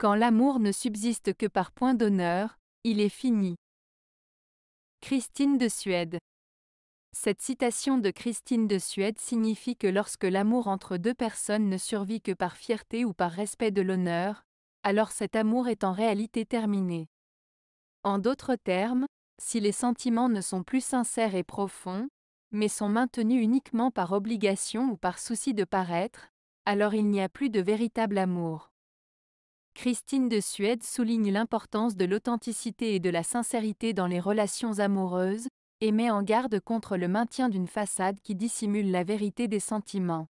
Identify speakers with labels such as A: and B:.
A: Quand l'amour ne subsiste que par point d'honneur, il est fini. Christine de Suède Cette citation de Christine de Suède signifie que lorsque l'amour entre deux personnes ne survit que par fierté ou par respect de l'honneur, alors cet amour est en réalité terminé. En d'autres termes, si les sentiments ne sont plus sincères et profonds, mais sont maintenus uniquement par obligation ou par souci de paraître, alors il n'y a plus de véritable amour. Christine de Suède souligne l'importance de l'authenticité et de la sincérité dans les relations amoureuses, et met en garde contre le maintien d'une façade qui dissimule la vérité
B: des sentiments.